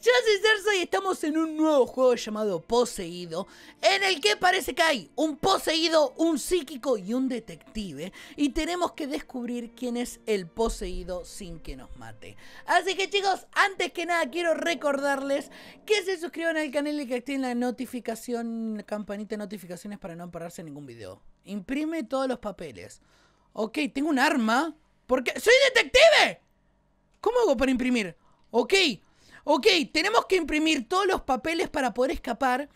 yo soy y estamos en un nuevo juego llamado Poseído, en el que parece que hay un poseído, un psíquico y un detective, y tenemos que descubrir quién es el poseído sin que nos mate. Así que chicos, antes que nada quiero recordarles que se suscriban al canal y que activen la notificación, la campanita de notificaciones para no pararse ningún video. Imprime todos los papeles. Ok, tengo un arma. Porque... ¡Soy detective! ¿Cómo hago para imprimir? Ok, ok, tenemos que imprimir todos los papeles para poder escapar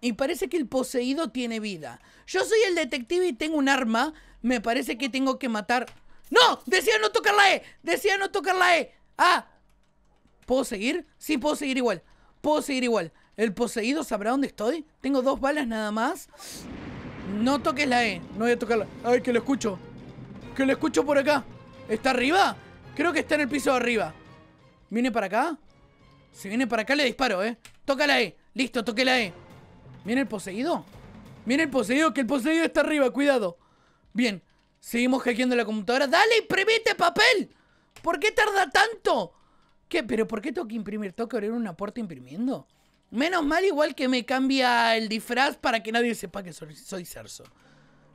y parece que el poseído tiene vida. Yo soy el detective y tengo un arma, me parece que tengo que matar... ¡No! Decía no tocar la E, decía no tocar la E. Ah, ¿puedo seguir? Sí, puedo seguir igual, puedo seguir igual. ¿El poseído sabrá dónde estoy? Tengo dos balas nada más. No toques la E, no voy a tocarla. Ay, que lo escucho. Que lo escucho por acá. ¿Está arriba? Creo que está en el piso de arriba. ¿Viene para acá? Se viene para acá, le disparo, ¿eh? Toca la Listo, toque la E. ¿Viene el poseído? Viene el poseído, que el poseído está arriba, cuidado. Bien, seguimos hackeando la computadora. ¡Dale, imprimite papel! ¿Por qué tarda tanto? ¿Qué? ¿Pero por qué tengo que imprimir? ¿Tengo que abrir una puerta imprimiendo? Menos mal igual que me cambia el disfraz para que nadie sepa que soy, soy Cerso.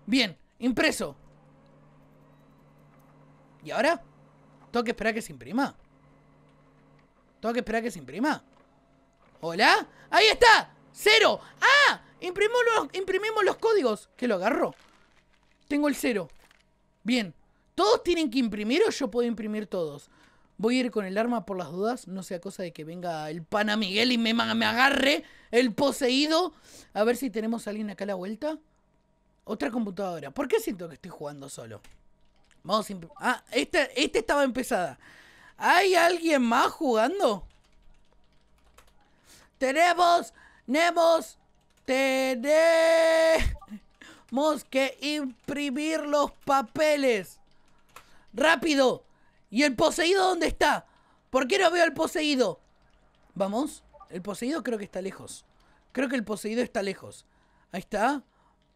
Bien, impreso. ¿Y ahora? ¿Tengo que esperar que se imprima? Tengo que esperar a que se imprima. ¿Hola? ¡Ahí está! ¡Cero! ¡Ah! Imprimimos los, imprimimos los códigos. ¿Qué lo agarro? Tengo el cero. Bien. ¿Todos tienen que imprimir o yo puedo imprimir todos? Voy a ir con el arma por las dudas. No sea cosa de que venga el pana Miguel y me, me agarre el poseído. A ver si tenemos a alguien acá a la vuelta. Otra computadora. ¿Por qué siento que estoy jugando solo? Vamos a... Ah, esta estaba empezada. ¿Hay alguien más jugando? Tenemos, tenemos, tenemos que imprimir los papeles. Rápido. ¿Y el poseído dónde está? ¿Por qué no veo al poseído? Vamos. El poseído creo que está lejos. Creo que el poseído está lejos. Ahí está.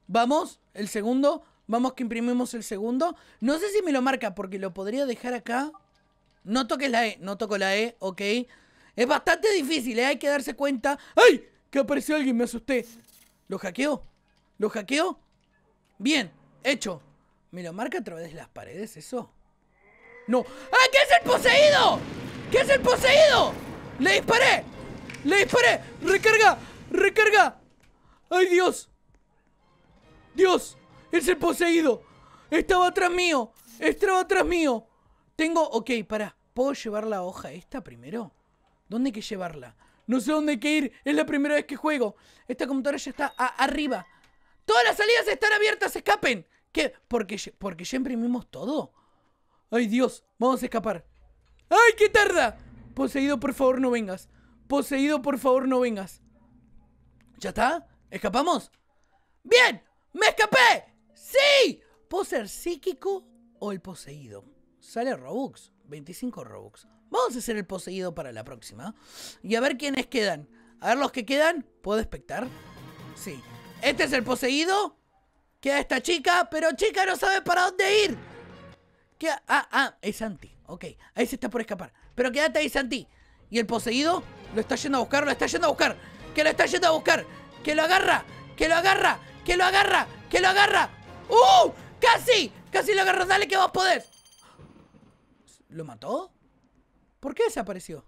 Vamos. El segundo. Vamos que imprimimos el segundo. No sé si me lo marca porque lo podría dejar acá. No toques la E, no toco la E, ok. Es bastante difícil, ¿eh? hay que darse cuenta. ¡Ay! Que apareció alguien, me asusté. ¿Lo hackeo? ¿Lo hackeo? Bien, hecho. ¿Me lo marca a través de las paredes eso? No. ¡Ah! ¡Que es el poseído? ¿Qué es el poseído? ¡Le disparé! ¡Le disparé! ¡Recarga! ¡Recarga! ¡Ay, Dios! ¡Dios! ¡Es el poseído! ¡Estaba atrás mío! ¡Estaba atrás mío! Tengo, ok, para ¿Puedo llevar la hoja esta primero? ¿Dónde hay que llevarla? No sé dónde hay que ir. Es la primera vez que juego. Esta computadora ya está arriba. Todas las salidas están abiertas. Escapen. ¿Qué? ¿Porque, ¿Porque ya imprimimos todo? Ay, Dios. Vamos a escapar. ¡Ay, qué tarda! Poseído, por favor, no vengas. Poseído, por favor, no vengas. ¿Ya está? ¿Escapamos? ¡Bien! ¡Me escapé! ¡Sí! ¿Puedo ser psíquico o el poseído? Sale Robux. 25 Robux. Vamos a hacer el poseído para la próxima. Y a ver quiénes quedan. A ver los que quedan. ¿Puedo expectar? Sí. Este es el poseído. Queda esta chica, pero chica no sabe para dónde ir. Queda... Ah, ah, es Santi. Ok, ahí se está por escapar. Pero quédate ahí, Santi. Y el poseído lo está yendo a buscar, lo está yendo a buscar. Que lo está yendo a buscar. Que lo agarra. Que lo agarra. Que lo agarra. Que lo agarra. ¡Uh! ¡Casi! ¡Casi lo agarra! Dale que a poder ¿Lo mató? ¿Por qué desapareció?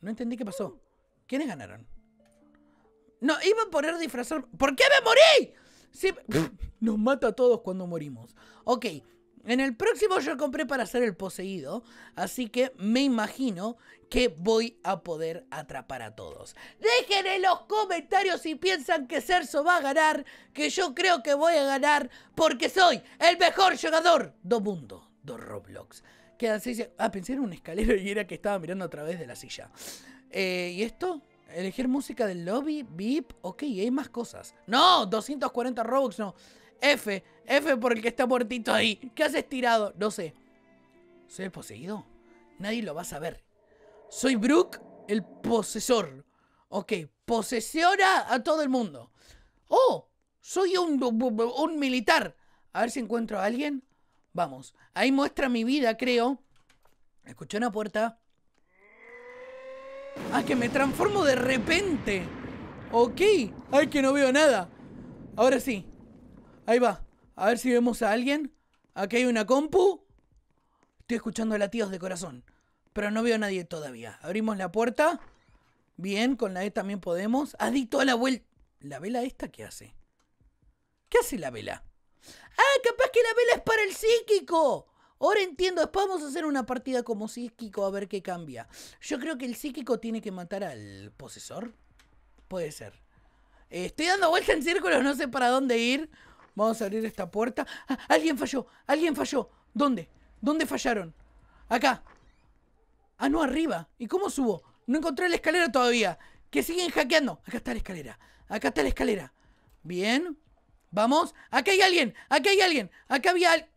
No entendí qué pasó. ¿Quiénes ganaron? No, iba a poner disfrazar. ¿Por qué me morí? Sí, nos mata a todos cuando morimos. Ok, en el próximo yo compré para ser el poseído, así que me imagino que voy a poder atrapar a todos. Dejen en los comentarios si piensan que Cerso va a ganar, que yo creo que voy a ganar porque soy el mejor jugador del mundo, de Roblox. Queda Ah, pensé en un escalero y era que estaba mirando a través de la silla. Eh, ¿Y esto? Elegir música del lobby, VIP, ok, hay más cosas. No, 240 Robux, no. F, F por el que está muertito ahí. ¿Qué has estirado No sé. ¿Soy poseído? Nadie lo va a saber. Soy Brooke, el posesor. Ok, posesiona a todo el mundo. Oh, soy un, un militar. A ver si encuentro a alguien. Vamos, ahí muestra mi vida, creo. Escuché una puerta. Ah, que me transformo de repente. Ok. Ay, que no veo nada. Ahora sí. Ahí va. A ver si vemos a alguien. Aquí hay una compu. Estoy escuchando latidos de corazón. Pero no veo a nadie todavía. Abrimos la puerta. Bien, con la E también podemos. Adicto a la vuelta. ¿La vela esta qué hace? ¿Qué hace la vela? Ah, capaz que la vela es para el psíquico. Ahora entiendo, después vamos a hacer una partida como psíquico a ver qué cambia. Yo creo que el psíquico tiene que matar al posesor. Puede ser. estoy dando vuelta en círculos, no sé para dónde ir. Vamos a abrir esta puerta. Ah, alguien falló, alguien falló. ¿Dónde? ¿Dónde fallaron? Acá. Ah, no, arriba. ¿Y cómo subo? No encontré la escalera todavía. Que siguen hackeando. Acá está la escalera. Acá está la escalera. Bien. Vamos. Acá hay alguien. Acá hay alguien. Acá había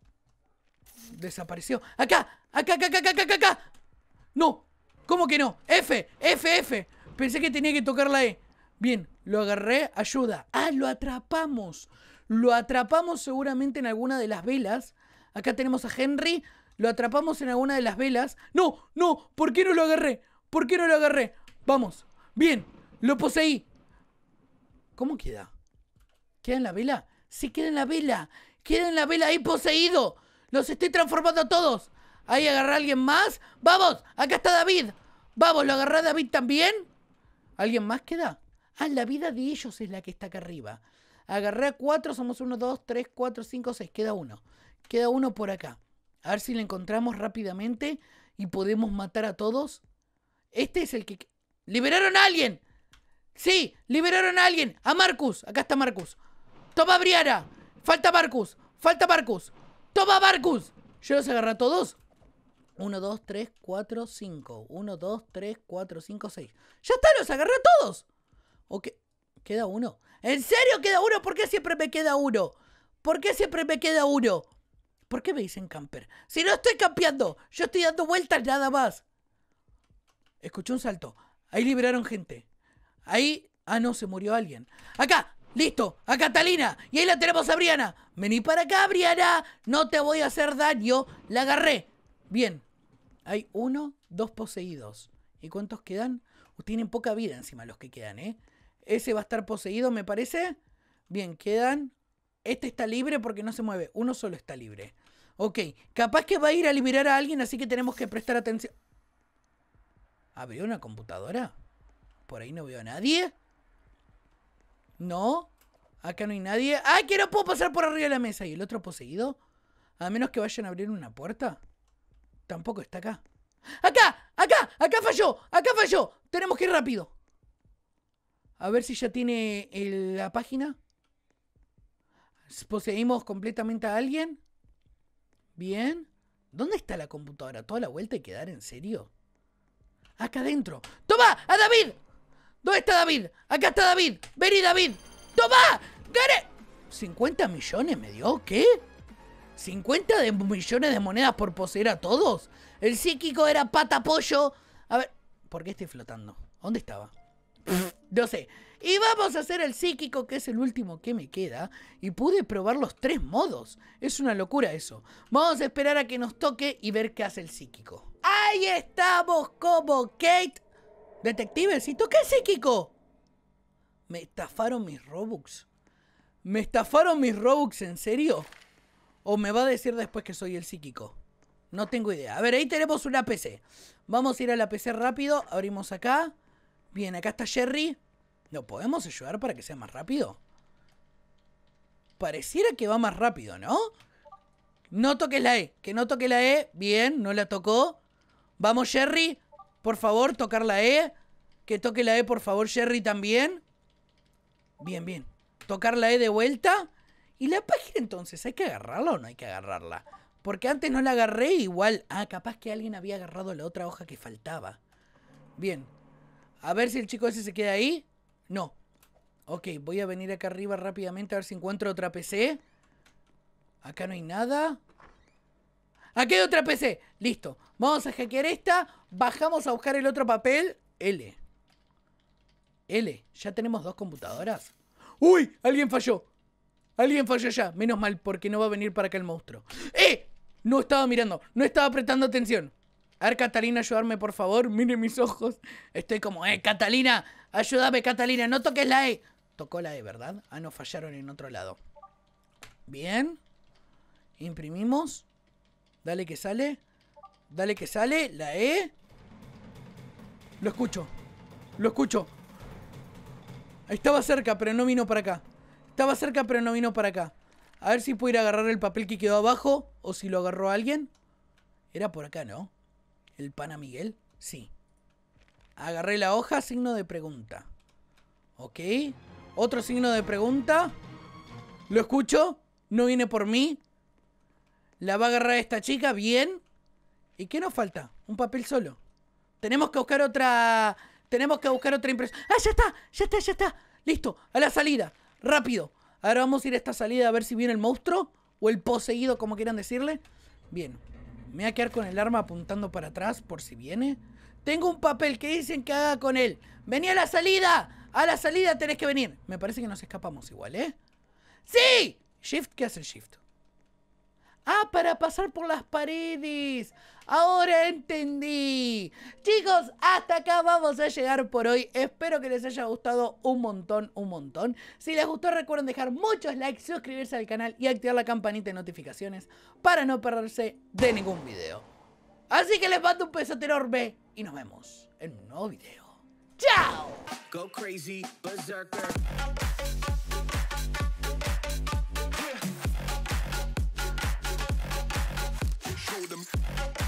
Desapareció. Acá. Acá, acá, acá, acá, acá, acá. No. ¿Cómo que no? F, F, F. Pensé que tenía que tocar la E. Bien, lo agarré. Ayuda. Ah, lo atrapamos. Lo atrapamos seguramente en alguna de las velas. Acá tenemos a Henry. Lo atrapamos en alguna de las velas. No, no. ¿Por qué no lo agarré? ¿Por qué no lo agarré? Vamos. Bien, lo poseí. ¿Cómo queda? ¿Queda en la vela? Sí, queda en la vela. Queda en la vela ahí poseído. Los estoy transformando a todos. Ahí agarra a alguien más. ¡Vamos! Acá está David. Vamos, lo agarra David también. ¿Alguien más queda? Ah, la vida de ellos es la que está acá arriba. Agarré a cuatro, somos uno, dos, tres, cuatro, cinco, seis. Queda uno. Queda uno por acá. A ver si lo encontramos rápidamente y podemos matar a todos. Este es el que... ¡Liberaron a alguien! ¡Sí! ¡Liberaron a alguien! ¡A Marcus! Acá está Marcus. Toma Briana. Falta Marcus. Falta Marcus. Toma Marcus. Yo los agarré a todos. Uno, dos, tres, cuatro, cinco. Uno, dos, tres, cuatro, cinco, seis. Ya está, los agarré a todos. qué? Queda uno. ¿En serio queda uno? ¿Por qué siempre me queda uno? ¿Por qué siempre me queda uno? ¿Por qué me dicen camper? Si no estoy campeando, yo estoy dando vueltas nada más. Escuché un salto. Ahí liberaron gente. Ahí. Ah, no, se murió alguien. ¡Acá! Listo, a Catalina. Y ahí la tenemos a Briana. Vení para acá, Briana. No te voy a hacer daño. La agarré. Bien. Hay uno, dos poseídos. ¿Y cuántos quedan? Uh, tienen poca vida encima los que quedan, ¿eh? Ese va a estar poseído, me parece. Bien, quedan. Este está libre porque no se mueve. Uno solo está libre. Ok, capaz que va a ir a liberar a alguien, así que tenemos que prestar atención. ¿Abrió una computadora? Por ahí no veo a nadie. No, acá no hay nadie. ¡Ay, que no puedo pasar por arriba de la mesa! ¿Y el otro poseído? A menos que vayan a abrir una puerta. Tampoco está acá. ¡Acá! ¡Acá! ¡Acá falló! ¡Acá falló! Tenemos que ir rápido. A ver si ya tiene la página. Poseímos completamente a alguien. Bien. ¿Dónde está la computadora? ¿Toda la vuelta y quedar en serio? Acá adentro. ¡Toma! ¡A David! ¿Dónde está David? Acá está David. Vení, David. ¡Toma! ¡Gané! ¿50 millones me dio? ¿Qué? ¿50 millones de monedas por poseer a todos? El psíquico era pata pollo. A ver, ¿por qué estoy flotando? ¿Dónde estaba? no sé. Y vamos a hacer el psíquico, que es el último que me queda. Y pude probar los tres modos. Es una locura eso. Vamos a esperar a que nos toque y ver qué hace el psíquico. Ahí estamos como Kate ¡Detective, si toqué psíquico? Me estafaron mis Robux. ¿Me estafaron mis Robux en serio? ¿O me va a decir después que soy el psíquico? No tengo idea. A ver, ahí tenemos una PC. Vamos a ir a la PC rápido. Abrimos acá. Bien, acá está Jerry. ¿Lo podemos ayudar para que sea más rápido? Pareciera que va más rápido, ¿no? No toques la E. Que no toque la E. Bien, no la tocó. Vamos, Jerry. Por favor, tocar la E. Que toque la E, por favor, Sherry también. Bien, bien. Tocar la E de vuelta. Y la página entonces, ¿hay que agarrarla o no hay que agarrarla? Porque antes no la agarré igual. Ah, capaz que alguien había agarrado la otra hoja que faltaba. Bien. A ver si el chico ese se queda ahí. No. Ok, voy a venir acá arriba rápidamente a ver si encuentro otra PC. Acá no hay nada. Aquí hay otra PC. Listo. Vamos a hackear esta. Bajamos a buscar el otro papel. L. L. Ya tenemos dos computadoras. ¡Uy! Alguien falló. Alguien falló ya. Menos mal, porque no va a venir para acá el monstruo. ¡Eh! No estaba mirando. No estaba prestando atención. A ver, Catalina, ayudarme, por favor. Mire mis ojos. Estoy como, ¡eh, Catalina! ¡Ayúdame, Catalina! ¡No toques la E! Tocó la E, ¿verdad? Ah, no, fallaron en otro lado. Bien. Imprimimos. Dale que sale. Dale que sale. La E. Lo escucho. Lo escucho. Estaba cerca, pero no vino para acá. Estaba cerca, pero no vino para acá. A ver si puedo ir a agarrar el papel que quedó abajo o si lo agarró alguien. Era por acá, ¿no? ¿El pana Miguel? Sí. Agarré la hoja, signo de pregunta. Ok. Otro signo de pregunta. Lo escucho. No viene por mí la va a agarrar esta chica bien. ¿Y qué nos falta? Un papel solo. Tenemos que buscar otra. Tenemos que buscar otra impresión. ¡Ah, ya está! ¡Ya está, ya está! Listo, a la salida. Rápido. Ahora vamos a ir a esta salida a ver si viene el monstruo. O el poseído, como quieran decirle. Bien. Me voy a quedar con el arma apuntando para atrás por si viene. Tengo un papel que dicen que haga con él. ¡Vení a la salida! ¡A la salida tenés que venir! Me parece que nos escapamos igual, ¿eh? ¡Sí! Shift, ¿qué hace el shift? Ah, para pasar por las paredes. Ahora entendí. Chicos, hasta acá vamos a llegar por hoy. Espero que les haya gustado un montón, un montón. Si les gustó, recuerden dejar muchos likes, suscribirse al canal y activar la campanita de notificaciones para no perderse de ningún video. Así que les mando un besote enorme y nos vemos en un nuevo video. ¡Chao! Go crazy, berserker. told him.